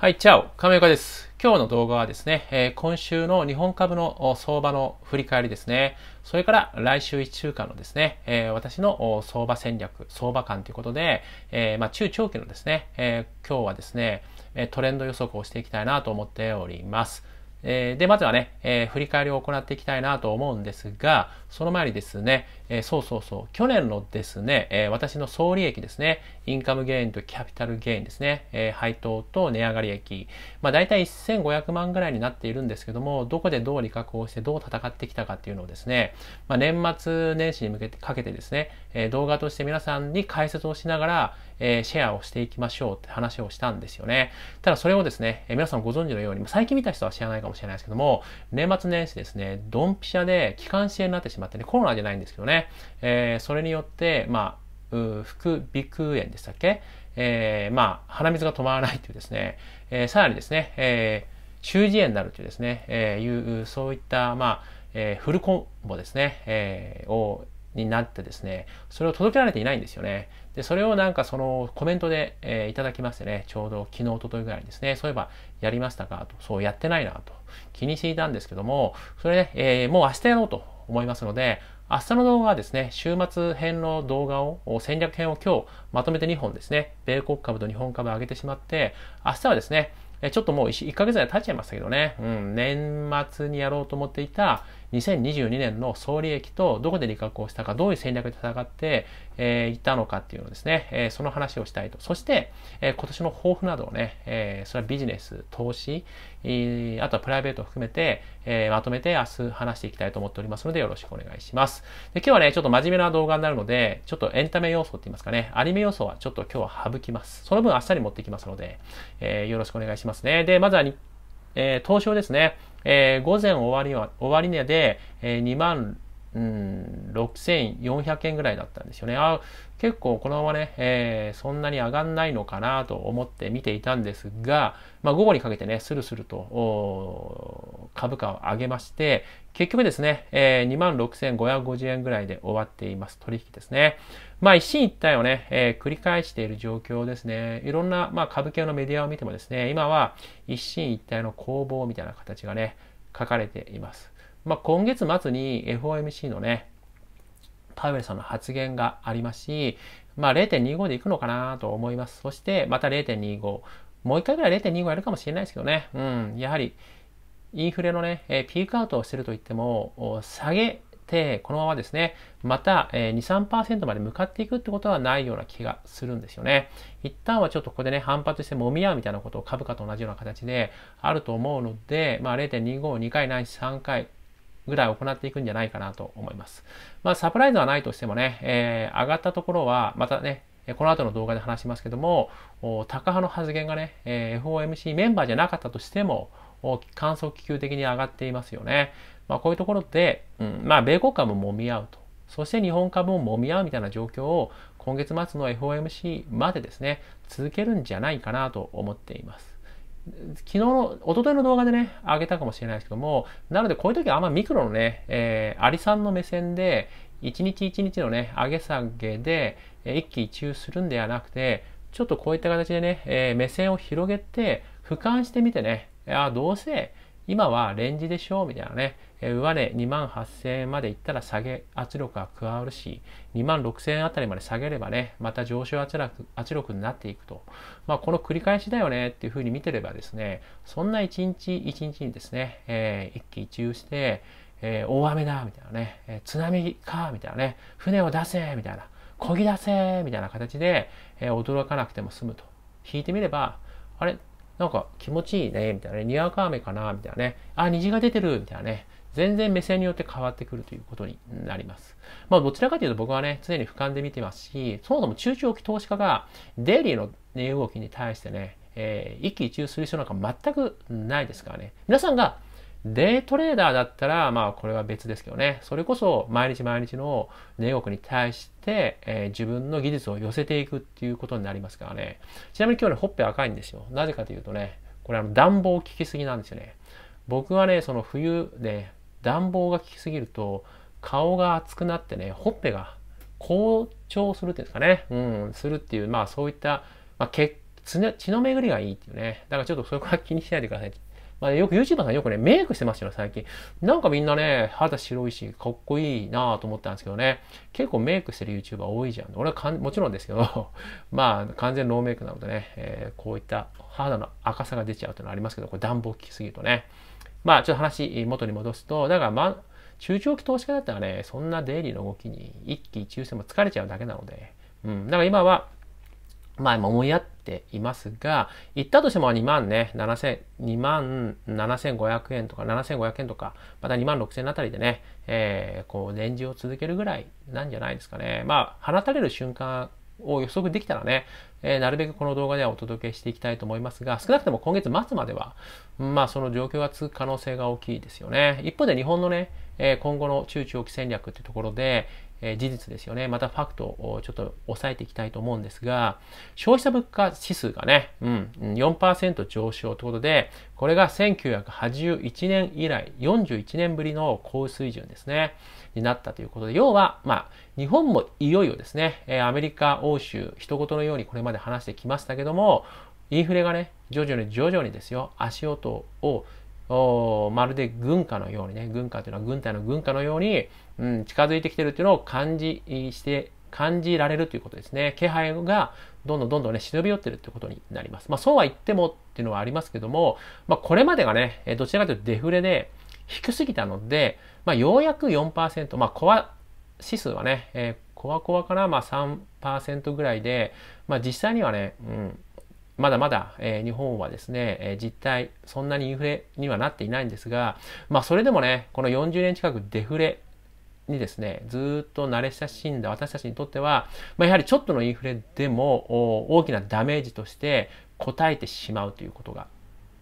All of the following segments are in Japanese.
はい、チャオ、亀岡です。今日の動画はですね、えー、今週の日本株の相場の振り返りですね、それから来週1週間のですね、えー、私の相場戦略、相場感ということで、えー、まあ、中長期のですね、え今日はですね、トレンド予測をしていきたいなと思っております。えで、まずはね、え振り返りを行っていきたいなと思うんですが、その前にですね、えー、そうそうそう、去年のですね、えー、私の総利益ですね、インカムゲインとキャピタルゲインですね、えー、配当と値上がり益、まあ大体1500万ぐらいになっているんですけども、どこでどう利確をしてどう戦ってきたかっていうのをですね、まあ年末年始に向けてかけてですね、えー、動画として皆さんに解説をしながら、えー、シェアをしていきましょうって話をしたんですよね。ただそれをですね、えー、皆さんご存知のように、最近見た人は知らないかもしれないですけども、年末年始ですね、ドンピシャで期間支援になってしまってね、コロナじゃないんですけどね、えー、それによって、まあ、副鼻腔炎でしたっけえー、まあ、鼻水が止まらないというですね、えー、さらにですね、えー、中耳炎になるというですね、えー、いう、そういった、まあ、えー、フルコンボですね、えー、を、になってですね、それを届けられていないんですよね。で、それをなんかそのコメントで、えー、いただきましてね、ちょうど昨日、おとといぐらいにですね、そういえばやりましたかと、そうやってないなと気にしていたんですけども、それね、えー、もう明日やろうと思いますので、明日の動画はですね、週末編の動画を、戦略編を今日まとめて2本ですね、米国株と日本株上げてしまって、明日はですね、ちょっともう 1, 1ヶ月ぐらい経っちゃいましたけどね、うん、年末にやろうと思っていた2022年の総利益とどこで利確をしたか、どういう戦略で戦って、えー、いったのかっていうのですね、えー、その話をしたいと。そして、えー、今年の抱負などをね、えー、それはビジネス、投資、えー、あとはプライベートを含めて、えー、まとめて明日話していきたいと思っておりますので、よろしくお願いします。で今日はね、ちょっと真面目な動画になるので、ちょっとエンタメ要素って言いますかね、アニメ要素はちょっと今日は省きます。その分明日に持ってきますので、えー、よろしくお願いしますね。で、まずはえー、東証ですね、えー、午前終わりは、終わり値で、えー、2万うん、6400円ぐらいだったんですよね。あ結構このままね、えー、そんなに上がんないのかなと思って見ていたんですが、まあ、午後にかけてね、スルスルと株価を上げまして、結局ですね、えー、26,550円ぐらいで終わっています。取引ですね。まあ一進一退をね、えー、繰り返している状況ですね。いろんな、まあ、株系のメディアを見てもですね、今は一進一退の攻防みたいな形がね、書かれています。まあ、今月末に FOMC のね、パウエルさんの発言がありますし、まあ、0.25でいくのかなと思います。そして、また0.25。もう一回ぐらい0.25やるかもしれないですけどね。うん、やはり、インフレのね、えピークアウトをしてると言っても、下げて、このままですね、また、え2、3%まで向かっていくってことはないような気がするんですよね。一旦はちょっとここでね、反発して揉み合うみたいなことを株価と同じような形であると思うので、まあ、0.25を2回ないし3回、ぐらい行っていくんじゃないかなと思います。まあ、サプライズはないとしてもね、えー、上がったところは、またね、この後の動画で話しますけども、タカ派の発言がね、えー、FOMC メンバーじゃなかったとしても、観測気球的に上がっていますよね。まあ、こういうところで、うん、まあ、米国株も揉み合うと。そして日本株も揉み合うみたいな状況を今月末の FOMC までですね、続けるんじゃないかなと思っています。昨日の、おとといの動画でね、あげたかもしれないですけども、なのでこういう時はあんまミクロのね、えー、アリさんの目線で、一日一日のね、上げ下げで、え一喜一憂するんではなくて、ちょっとこういった形でね、えー、目線を広げて、俯瞰してみてね、あどうせ今はレンジでしょうみたいなね、上値2万8000円までいったら下げ圧力が加わるし、2万6000円あたりまで下げればね、また上昇圧力圧力になっていくと。まあ、この繰り返しだよねっていうふうに見てればですね、そんな一日一日にですね、えー、一喜一憂して、えー、大雨だみたいなね、えー、津波かみたいなね、船を出せみたいな、漕ぎ出せみたいな形で、えー、驚かなくても済むと。引いてみれば、あれなんか気持ちいいねみたいなね、にわか雨かなみたいなね、あ、虹が出てるみたいなね、全然目線によって変わってくるということになります。まあ、どちらかというと僕はね、常に俯瞰で見てますし、そもそも中長期投資家がデイリーの値動きに対してね、えー、一喜一憂する人なんか全くないですからね。皆さんがデイトレーダーだったら、まあこれは別ですけどね。それこそ毎日毎日の値動きに対して、えー、自分の技術を寄せていくっていうことになりますからね。ちなみに今日ね、ほっぺ赤いんですよ。なぜかというとね、これあの暖房効きすぎなんですよね。僕はね、その冬で、ね、暖房が効きすぎると顔が熱くなってねほっぺが好調するっていうんですかね、うん、するっていうまあそういった、まあ、血血の巡りがいいっていうねだからちょっとそこは気にしないでくださいまあ、よく YouTuber さんよくね、メイクしてますよ、最近。なんかみんなね、肌白いし、かっこいいなぁと思ったんですけどね、結構メイクしてる YouTuber 多いじゃん。俺はかんもちろんですけど、まあ、完全ノーメイクなのでね、えー、こういった肌の赤さが出ちゃうていうのはありますけど、これ暖房効きすぎるとね。まあちょっと話元に戻すと、だからまあ、中長期投資家だったらね、そんな出入りの動きに一喜一憂しても疲れちゃうだけなので、うん。だから今は、まあ今思いやっていますが、行ったとしても2万ね、7000、2万7500円とか7500円とか、また2万6000円あたりでね、えー、こう、年次を続けるぐらいなんじゃないですかね。まあ、放たれる瞬間を予測できたらね、えー、なるべくこの動画ではお届けしていきたいと思いますが、少なくとも今月末までは、まあその状況が続く可能性が大きいですよね。一方で日本のね、えー、今後の中長期戦略ってところで、え事実ですよね。またファクトをちょっと抑えていきたいと思うんですが、消費者物価指数がね、うん、4%上昇ということで、これが1981年以来、41年ぶりの高水準ですね、になったということで、要は、まあ、日本もいよいよですね、えアメリカ、欧州、一言のようにこれまで話してきましたけども、インフレがね、徐々に徐々にですよ、足音をおまるで軍歌のようにね、軍歌というのは軍隊の軍歌のように、うん、近づいてきてるというのを感じして、感じられるということですね。気配がどんどんどんどんね、忍び寄ってるということになります。まあそうは言ってもっていうのはありますけども、まあこれまでがね、どちらかというとデフレで低すぎたので、まあようやく4%、まあコア指数はね、えー、コアコアからまあ3%ぐらいで、まあ実際にはね、うん、まだまだ、えー、日本はですね、えー、実態、そんなにインフレにはなっていないんですが、まあそれでもね、この40年近くデフレにですね、ずっと慣れ親しんだ私たちにとっては、まあ、やはりちょっとのインフレでも大きなダメージとして応えてしまうということが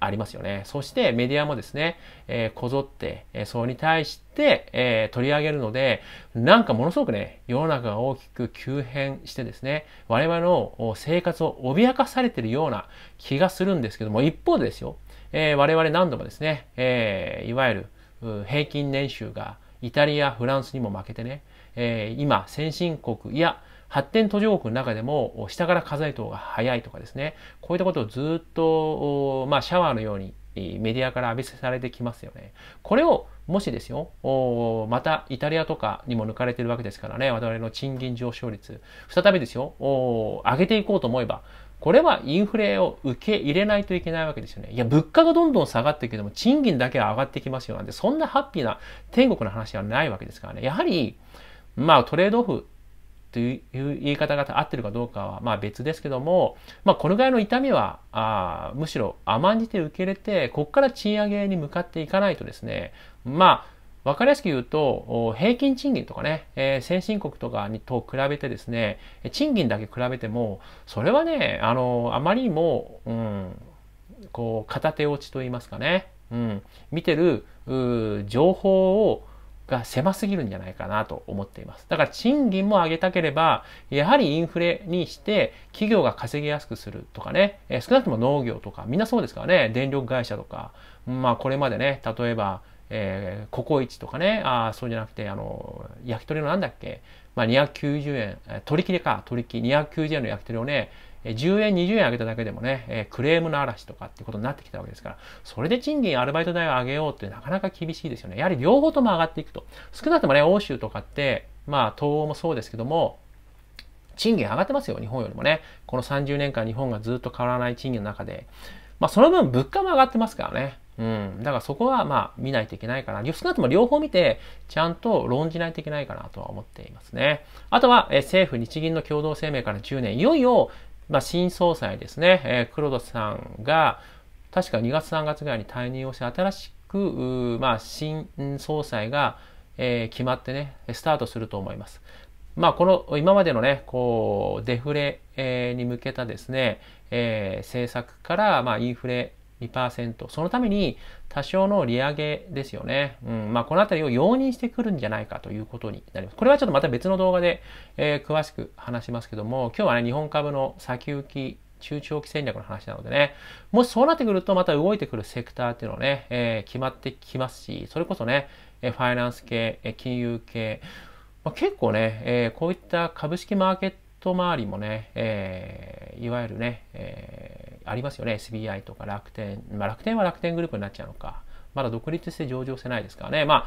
ありますよね。そしてメディアもですね、えー、こぞって、えー、それに対して、えー、取り上げるので、なんかものすごくね、世の中が大きく急変してですね、我々の生活を脅かされているような気がするんですけども、一方でですよ、え我々何度もですね、えいわゆる平均年収がイタリア、フランスにも負けてね、え今、先進国や発展途上国の中でも下から数えた方が早いとかですね、こういったことをずっと、まあ、シャワーのようにメディアから浴びせされてきますよね。これをもしですよ、またイタリアとかにも抜かれてるわけですからね、我々の賃金上昇率、再びですよ、上げていこうと思えば、これはインフレを受け入れないといけないわけですよね。いや、物価がどんどん下がっていくけども、賃金だけは上がってきますよなんて、そんなハッピーな天国の話はないわけですからね。やはり、まあ、トレードオフという言い方が合ってるかどうかはまあ別ですけども、まあ、このぐらいの痛みはあむしろ甘んじて受け入れてここから賃上げに向かっていかないとですねまあわかりやすく言うと、平均賃金とかね、えー、先進国とかにと比べてですね、賃金だけ比べても、それはね、あの、あまりにも、うん、こう、片手落ちと言いますかね、うん、見てる、情報を、が狭すぎるんじゃないかなと思っています。だから賃金も上げたければ、やはりインフレにして企業が稼ぎやすくするとかね、え少なくとも農業とか、みんなそうですからね、電力会社とか、まあこれまでね、例えば、えー、ココイチとかね、あそうじゃなくて、あの、焼き鳥のなんだっけ、まあ290円、取り切れか、取り切り290円の焼き鳥をね、10円、20円上げただけでもね、えクレームの嵐とかってことになってきたわけですから、それで賃金、アルバイト代を上げようってなかなか厳しいですよね。やはり両方とも上がっていくと。少なくともね、欧州とかって、まあ、東欧もそうですけども、賃金上がってますよ、日本よりもね。この30年間日本がずっと変わらない賃金の中で。まあ、その分物価も上がってますからね。うん。だからそこはまあ見ないといけないかな。少なくとも両方見て、ちゃんと論じないといけないかなとは思っていますね。あとは、え政府日銀の共同声明から10年、いよいよまあ、新総裁ですね、えー、黒田さんが、確か2月3月ぐらいに退任をして、新しく、まあ、新総裁が、えー、決まってね、スタートすると思います。まあ、この、今までのね、こう、デフレ、えー、に向けたですね、えー、政策から、まあ、インフレ2%。そのために多少の利上げですよね。うん。まあ、このあたりを容認してくるんじゃないかということになります。これはちょっとまた別の動画で、えー、詳しく話しますけども、今日はね、日本株の先行き、中長期戦略の話なのでね、もしそうなってくるとまた動いてくるセクターっていうのはね、えー、決まってきますし、それこそね、えファイナンス系、え金融系、まあ、結構ね、えー、こういった株式マーケット周りもね、えいわゆるね、えありますよね SBI とか楽天、まあ、楽天は楽天グループになっちゃうのかまだ独立して上場してないですからねまあ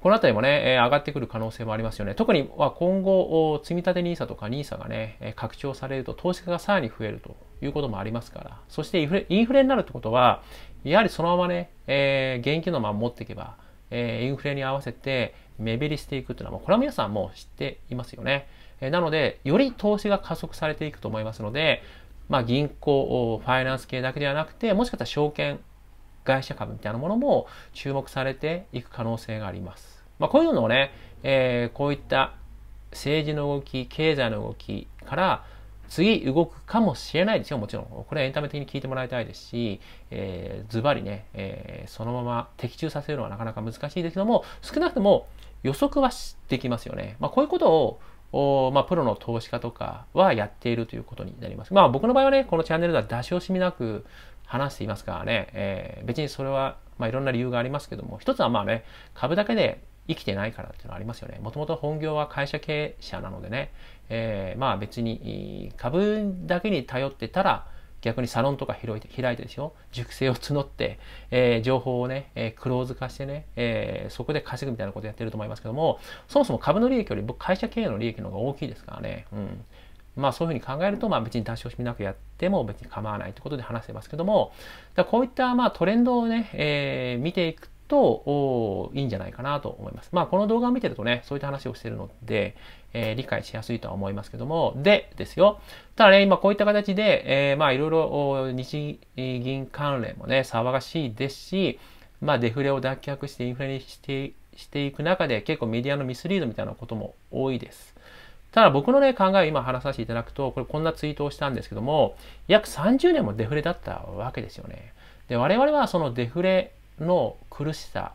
この辺りもね、え上がってくる可能性もありますよね。特には今後、積立 NISA とか NISA がね、拡張されると投資家がさらに増えるということもありますから。そしてインフレインフレになるってことは、やはりそのままね、えー、現金のまま持っていけば、えー、インフレに合わせて目減りしていくというのは、これは皆さんもう知っていますよね。えなので、より投資が加速されていくと思いますので、まあ、銀行、ファイナンス系だけではなくて、もしかしたら証券会社株みたいなものも注目されていく可能性があります。まあ、こういうのをね、えー、こういった政治の動き、経済の動きから次動くかもしれないですよ、もちろん。これエンタメ的に聞いてもらいたいですし、えズバリね、えー、そのまま的中させるのはなかなか難しいですけども、少なくとも予測はできますよね。まあ、こういうことをを、まあ、プロの投資家とかはやっているということになります。まあ、僕の場合はね、このチャンネルでは出し惜しみなく話していますからね、えー、別にそれは、まあ、いろんな理由がありますけども、一つはまあね、株だけで生きてないからっていうのはありますよね。もともと本業は会社経営者なのでね、えー、まあ別に株だけに頼ってたら、逆にサロンとか開いて、開いてですよ、熟成を募って、えー、情報をね、えー、クローズ化してね、えー、そこで稼ぐみたいなことやってると思いますけども、そもそも株の利益より僕、会社経営の利益の方が大きいですからね、うん。まあそういうふうに考えると、まあ別に多少しみなくやっても別に構わないってことで話せますけども、だこういったまあトレンドをね、えー、見ていくと、いいんじゃないかなと思います。まあこの動画を見てるとね、そういった話をしてるので、えー、理解しやすいとは思いますけども、で、ですよ。ただね、今こういった形で、えー、まあいろいろ日銀関連もね、騒がしいですし、まあデフレを脱却してインフレにしてしていく中で結構メディアのミスリードみたいなことも多いです。ただ僕のね、考えを今話させていただくと、これこんなツイートをしたんですけども、約30年もデフレだったわけですよね。で、我々はそのデフレの苦しさ、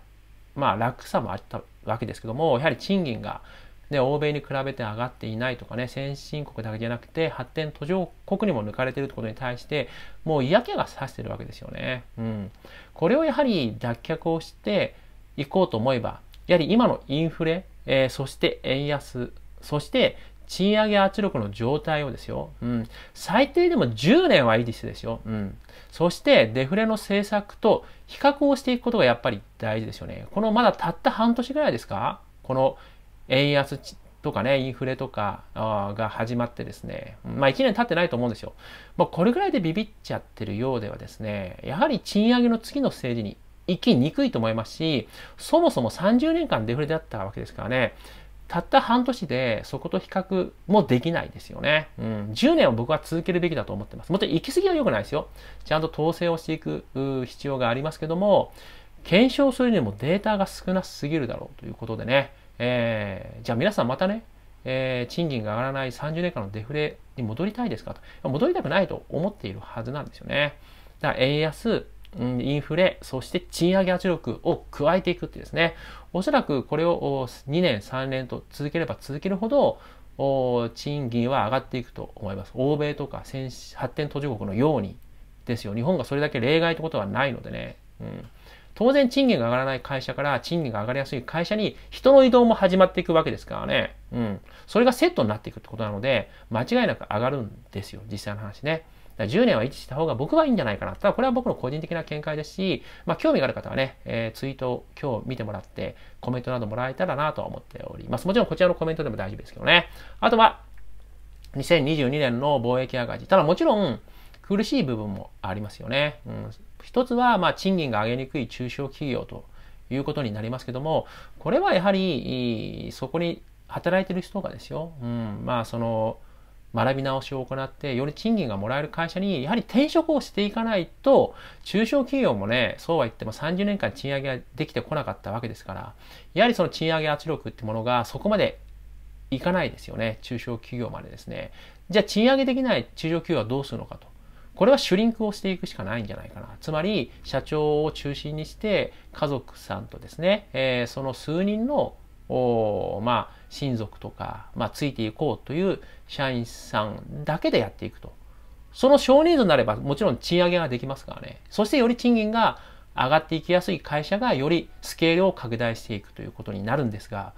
まあ楽さもあったわけですけども、やはり賃金がで、欧米に比べて上がっていないとかね、先進国だけじゃなくて、発展途上国にも抜かれてるってことに対して、もう嫌気がさしてるわけですよね。うん。これをやはり脱却をしていこうと思えば、やはり今のインフレ、えー、そして円安、そして賃上げ圧力の状態をですよ、うん、最低でも10年は維持してですよ、うん、そしてデフレの政策と比較をしていくことがやっぱり大事ですよね。このまだたった半年ぐらいですかこの円安とかね、インフレとかが始まってですね、まあ1年経ってないと思うんですよ。まあこれぐらいでビビっちゃってるようではですね、やはり賃上げの次のステージに行きにくいと思いますし、そもそも30年間デフレだったわけですからね、たった半年でそこと比較もできないですよね。うん。10年は僕は続けるべきだと思ってます。もっと行き過ぎは良くないですよ。ちゃんと統制をしていく必要がありますけども、検証するにもデータが少なすぎるだろうということでね、えー、じゃあ皆さんまたね、えー、賃金が上がらない30年間のデフレに戻りたいですかと。戻りたくないと思っているはずなんですよね。だから円安、うん、インフレ、そして賃上げ圧力を加えていくってですね。おそらくこれを2年、3年と続ければ続けるほど、賃金は上がっていくと思います。欧米とか発展途上国のようにですよ。日本がそれだけ例外ってことはないのでね。うん当然賃金が上がらない会社から賃金が上がりやすい会社に人の移動も始まっていくわけですからね。うん。それがセットになっていくってことなので、間違いなく上がるんですよ。実際の話ね。10年は維持した方が僕はいいんじゃないかな。ただこれは僕の個人的な見解ですし、まあ興味がある方はね、えー、ツイートを今日見てもらって、コメントなどもらえたらなとは思っております。もちろんこちらのコメントでも大丈夫ですけどね。あとは、2022年の貿易赤字。ただもちろん、苦しい部分もありますよね。うん、一つは、まあ、賃金が上げにくい中小企業ということになりますけども、これはやはり、そこに働いてる人がですよ、うん、まあ、その、学び直しを行って、より賃金がもらえる会社に、やはり転職をしていかないと、中小企業もね、そうは言っても30年間賃上げができてこなかったわけですから、やはりその賃上げ圧力ってものがそこまでいかないですよね。中小企業までですね。じゃあ賃上げできない中小企業はどうするのかと。これはシュリンクをしていくしかないんじゃないかな。つまり、社長を中心にして、家族さんとですね、えー、その数人の、まあ、親族とか、まあ、ついていこうという社員さんだけでやっていくと。その少人数になれば、もちろん賃上げができますからね。そしてより賃金が上がっていきやすい会社がよりスケールを拡大していくということになるんですが、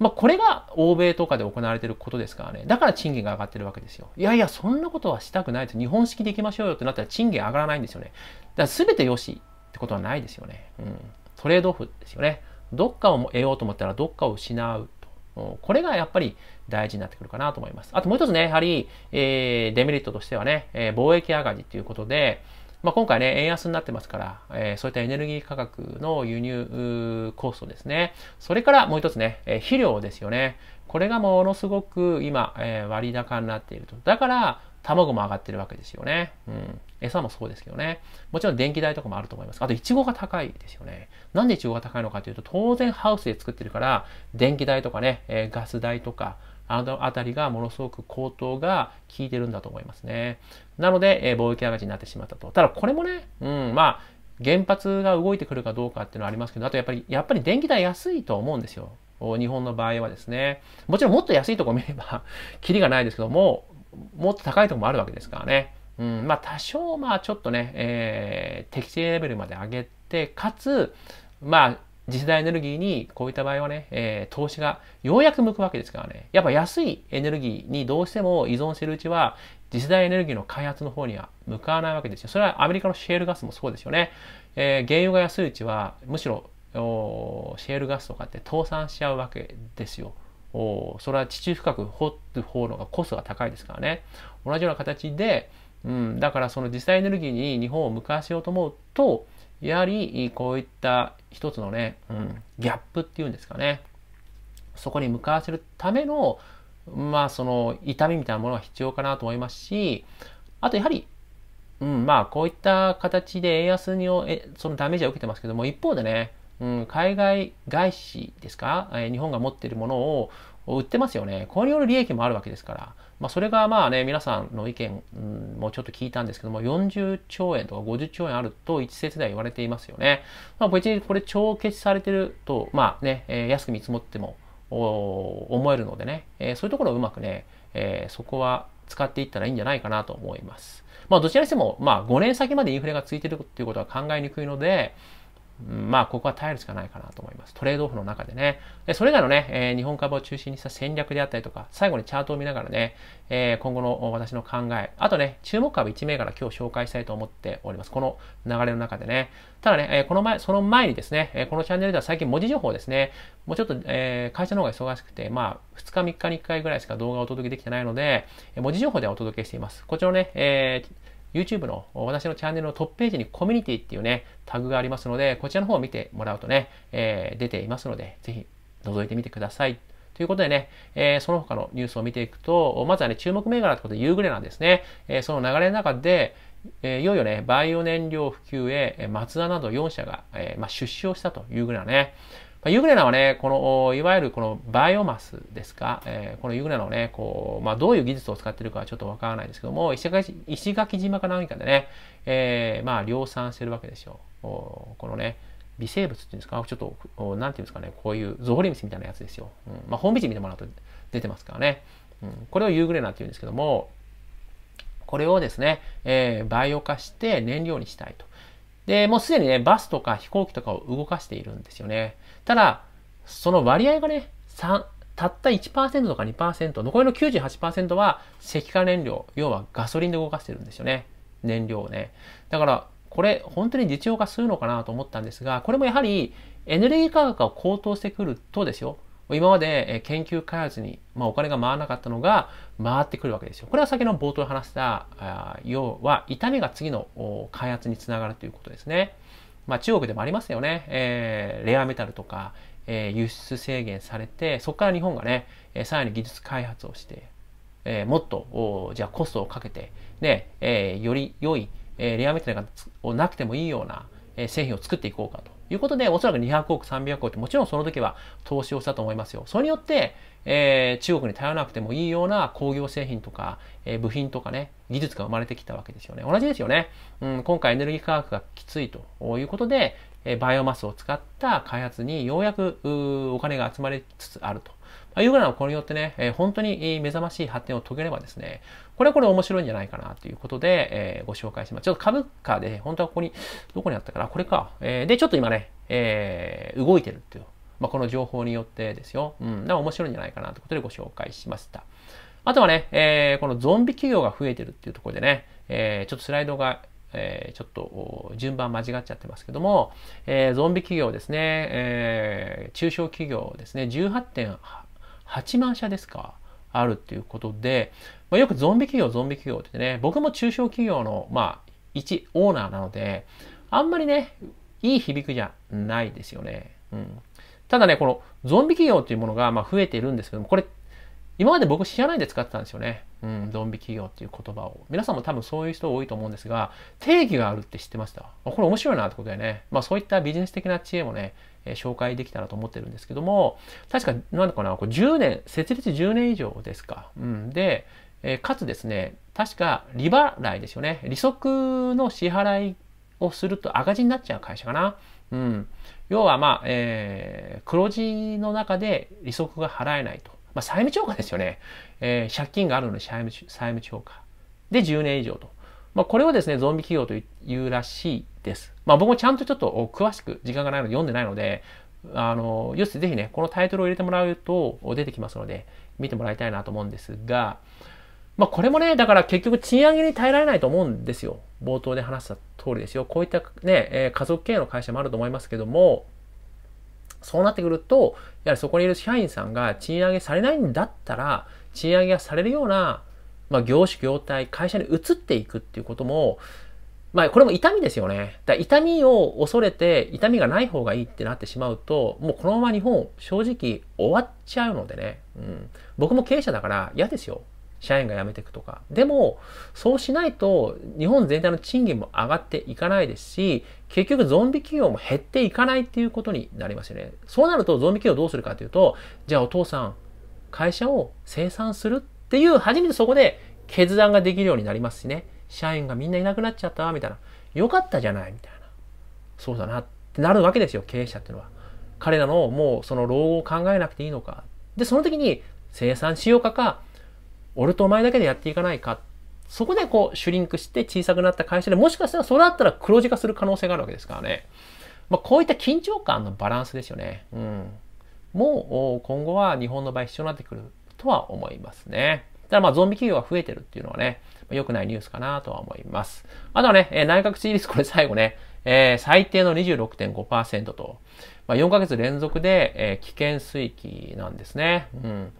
まあ、これが欧米とかで行われてることですからね。だから賃金が上がってるわけですよ。いやいや、そんなことはしたくないと。日本式で行きましょうよってなったら賃金上がらないんですよね。だから全て良しってことはないですよね。うん。トレードオフですよね。どっかを得ようと思ったらどっかを失うと。これがやっぱり大事になってくるかなと思います。あともう一つね、やはり、えー、デメリットとしてはね、えー、貿易上がりということで、まあ、今回ね、円安になってますから、えー、そういったエネルギー価格の輸入コストですね。それからもう一つね、えー、肥料ですよね。これがものすごく今、えー、割高になっていると。だから、卵も上がってるわけですよね。うん。餌もそうですけどね。もちろん電気代とかもあると思います。あと、イチゴが高いですよね。なんでイチゴが高いのかというと、当然ハウスで作ってるから、電気代とかね、えガス代とか、あのあたりがものすごく高騰が効いてるんだと思いますね。なので、えー、貿易赤字になってしまったと。ただこれもね、うん、まあ、原発が動いてくるかどうかっていうのはありますけど、あとやっぱり、やっぱり電気代安いと思うんですよ。日本の場合はですね。もちろんもっと安いとこ見れば、キリがないですけども、もっと高いとこもあるわけですからね。うん、まあ多少、まあちょっとね、えー、適正レベルまで上げて、かつ、まあ次世代エネルギーにこういった場合はね、えー、投資がようやく向くわけですからね。やっぱ安いエネルギーにどうしても依存してるうちは、次世代エネルギーの開発の方には向かわないわけですよ。それはアメリカのシェールガスもそうですよね。えー、原油が安いうちは、むしろシェールガスとかって倒産しちゃうわけですよ。おそれは地中深く掘る方のがコストが高いですからね。同じような形で、うん、だからその次世代エネルギーに日本を向かわせようと思うと、やはりこういった一つのね、うん、ギャップっていうんですかね、そこに向かわせるための、まあその痛みみたいなものが必要かなと思いますし、あとやはり、うん、まあこういった形で円安にえそのダメージは受けてますけども、一方でね、うん、海外外資ですか、えー、日本が持っているものを売ってますよね。これによる利益もあるわけですから。まあ、それがまあね、皆さんの意見、うん、もうちょっと聞いたんですけども、40兆円とか50兆円あると一説では言われていますよね。まあ、別にこれ超消しされてると、まあね、えー、安く見積もっても思えるのでね、えー、そういうところをうまくね、えー、そこは使っていったらいいんじゃないかなと思います。まあ、どちらにしても、まあ、5年先までインフレがついてるっていうことは考えにくいので、まあ、ここは耐えるしかないかなと思います。トレードオフの中でね。でそれらのね、えー、日本株を中心にした戦略であったりとか、最後にチャートを見ながらね、えー、今後の私の考え、あとね、注目株1銘柄今日紹介したいと思っております。この流れの中でね。ただね、えー、この前、その前にですね、えこのチャンネルでは最近文字情報ですね、もうちょっと、え会社の方が忙しくて、まあ、2日3日に1回ぐらいしか動画をお届けできてないので、文字情報ではお届けしています。こちらのね、えー YouTube の私のチャンネルのトップページにコミュニティっていうね、タグがありますので、こちらの方を見てもらうとね、えー、出ていますので、ぜひ覗いてみてください。ということでね、えー、その他のニュースを見ていくと、まずはね、注目銘柄ってことで夕暮れなんですね。えー、その流れの中で、えー、いよいよね、バイオ燃料普及へ、マツダなど4社が、えまあ、出資をしたというぐらいね。まユグレナはね、この、いわゆるこのバイオマスですか、えー、このユグレナをね、こう、まあ、どういう技術を使ってるかはちょっとわからないですけども、石垣石垣島か何かでね、えー、まあ、量産してるわけですよ。このね、微生物っていうんですか、ちょっと、なんていうんですかね、こういうゾウリムスみたいなやつですよ。うん、まあ、ホームページ見てもらうと出てますからね。うん、これをユーグレナっていうんですけども、これをですね、えー、バイオ化して燃料にしたいと。で、もうすでにね、バスとか飛行機とかを動かしているんですよね。ただ、その割合がね、たった1%とか2%、残りの98%は石化燃料、要はガソリンで動かしてるんですよね。燃料をね。だから、これ本当に実用化するのかなと思ったんですが、これもやはりエネルギー価格が高騰してくるとですよ、今まで研究開発に、まあ、お金が回らなかったのが回ってくるわけですよ。これは先の冒頭で話した、要は痛みが次の開発につながるということですね。まあ、中国でもありますよね、えー、レアメタルとか、えー、輸出制限されてそこから日本がね、えー、さらに技術開発をして、えー、もっとじゃあコストをかけて、ねえー、より良い、えー、レアメタルがなくてもいいような、えー、製品を作っていこうかということでおそらく200億300億ってもちろんその時は投資をしたと思いますよそれによって、えー、中国に頼らなくてもいいような工業製品とか、えー、部品とかね、技術が生まれてきたわけですよね。同じですよね。うん、今回エネルギー価格がきついということで、えー、バイオマスを使った開発にようやくうお金が集まりつつあると。まあ、いうぐらいのこれによってね、えー、本当に目覚ましい発展を遂げればですね、これはこれ面白いんじゃないかなということで、えー、ご紹介します。ちょっと株価で、本当はここに、どこにあったかなこれか。えー、で、ちょっと今ね、えー、動いてるっていうまあ、この情報によってですよ。うん。な面白いんじゃないかなということでご紹介しました。あとはね、えー、このゾンビ企業が増えてるっていうところでね、えー、ちょっとスライドがえー、ちょっと順番間違っちゃってますけども、えー、ゾンビ企業ですね、えー、中小企業ですね、18.8万社ですか、あるっていうことで、まあ、よくゾンビ企業、ゾンビ企業ってね、僕も中小企業の、まあ、一オーナーなので、あんまりね、いい響くじゃないですよね。うん。ただね、このゾンビ企業っていうものがまあ増えているんですけども、これ、今まで僕知らないで使ってたんですよね。うん、ゾンビ企業っていう言葉を。皆さんも多分そういう人多いと思うんですが、定義があるって知ってましたこれ面白いなってことでね、まあそういったビジネス的な知恵もね、えー、紹介できたらと思ってるんですけども、確か、なんかな、これ10年、設立10年以上ですか。うん、で、えー、かつですね、確か利払いですよね。利息の支払いをすると赤字になっちゃう会社かな。うん。要はまあ、えー、黒字の中で利息が払えないと。まあ、債務超過ですよね。えー、借金があるので債務債務超過。で、10年以上と。まあ、これをですね、ゾンビ企業というらしいです。まあ、僕もちゃんとちょっと詳しく時間がないので読んでないので、あの、よし、ぜひね、このタイトルを入れてもらうと出てきますので、見てもらいたいなと思うんですが、まあ、これもね、だから結局賃上げに耐えられないと思うんですよ。冒頭で話した通りですよ。こういったね、え家族経営の会社もあると思いますけども、そうなってくると、やはりそこにいる社員さんが賃上げされないんだったら、賃上げがされるような、まあ、業種業態、会社に移っていくっていうことも、まあ、これも痛みですよね。だ痛みを恐れて、痛みがない方がいいってなってしまうと、もうこのまま日本、正直終わっちゃうのでね。うん。僕も経営者だから嫌ですよ。社員が辞めていくとか。でも、そうしないと、日本全体の賃金も上がっていかないですし、結局ゾンビ企業も減っていかないっていうことになりますよね。そうなると、ゾンビ企業どうするかというと、じゃあお父さん、会社を生産するっていう、初めてそこで決断ができるようになりますしね。社員がみんないなくなっちゃったみたいな。よかったじゃないみたいな。そうだなってなるわけですよ、経営者っていうのは。彼らのもうその老後を考えなくていいのか。で、その時に生産しようかか、俺とお前だけでやっていかないか。そこでこう、シュリンクして小さくなった会社でもしかしたらそれだったら黒字化する可能性があるわけですからね。まあ、こういった緊張感のバランスですよね。うん。もう今後は日本の場合必要になってくるとは思いますね。ただまあゾンビ企業が増えてるっていうのはね、良くないニュースかなとは思います。あとはね、内閣支持率これ最後ね、えー、最低の26.5%と、まあ、4ヶ月連続で、えー、危険水域なんですね。うん。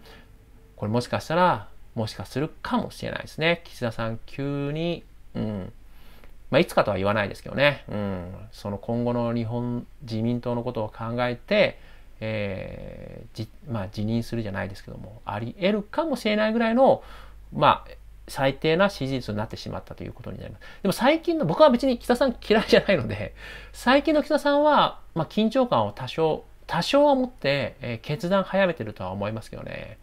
これもしかしたらもしかするかもしれないですね。岸田さん急に、うん。まあ、いつかとは言わないですけどね。うん。その今後の日本自民党のことを考えて、えー、じまあ、辞任するじゃないですけども、あり得るかもしれないぐらいの、まあ、最低な支持率になってしまったということになります。でも最近の、僕は別に北さん嫌いじゃないので、最近の北さんは、まあ、緊張感を多少、多少は持って、えー、決断早めてるとは思いますけどね。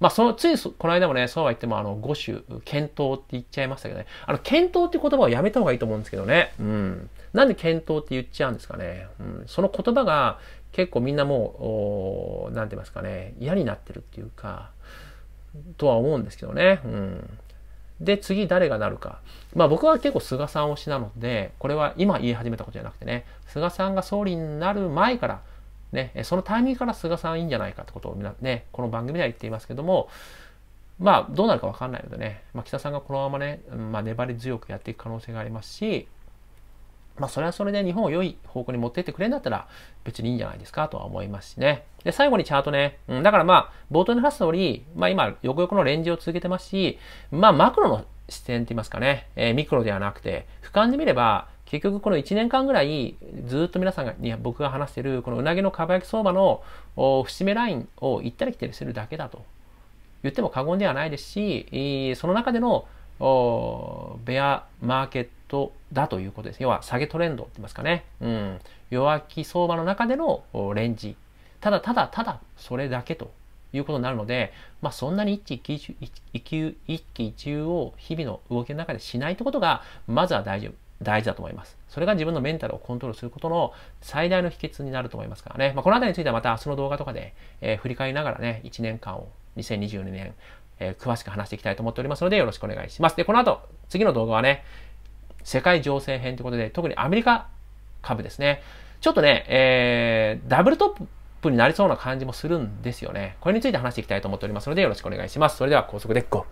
まあ、その、つい、この間もね、そうは言っても、あの、5種、検討って言っちゃいましたけどね。あの、検討って言葉をやめた方がいいと思うんですけどね。うん。なんで検討って言っちゃうんですかね。うん。その言葉が、結構みんなもう、なんて言いますかね、嫌になってるっていうか、とは思うんですけどね。うん。で、次誰がなるか。まあ僕は結構菅さん推しなので、これは今言い始めたことじゃなくてね、菅さんが総理になる前から、ね、そのタイミングから菅さんいいんじゃないかってことをね、この番組では言っていますけども、まあ、どうなるかわかんないのでね、まあ、北さんがこのままね、まあ、粘り強くやっていく可能性がありますし、まあ、それはそれで日本を良い方向に持っていってくれるんだったら、別にいいんじゃないですかとは思いますしね。で、最後にチャートね。うん、だからまあ、冒頭に話した通り、まあ今、よくよくのレンジを続けてますし、まあ、マクロの視点って言いますかね、えー、ミクロではなくて、俯瞰で見れば、結局この1年間ぐらいずっと皆さんがに僕が話しているこのうなぎのかば焼き相場の節目ラインを行ったり来たりするだけだと言っても過言ではないですしその中でのベアマーケットだということです要は下げトレンドって言いますかね、うん、弱気相場の中でのレンジただただただそれだけということになるので、まあ、そんなに一喜一憂一喜一憂を日々の動きの中でしないということがまずは大丈夫大事だと思います。それが自分のメンタルをコントロールすることの最大の秘訣になると思いますからね。まあ、この辺りについてはまた明日の動画とかで、えー、振り返りながらね、1年間を、2022年、えー、詳しく話していきたいと思っておりますので、よろしくお願いします。で、この後、次の動画はね、世界情勢編ということで、特にアメリカ株ですね。ちょっとね、えー、ダブルトップになりそうな感じもするんですよね。これについて話していきたいと思っておりますので、よろしくお願いします。それでは高速で GO!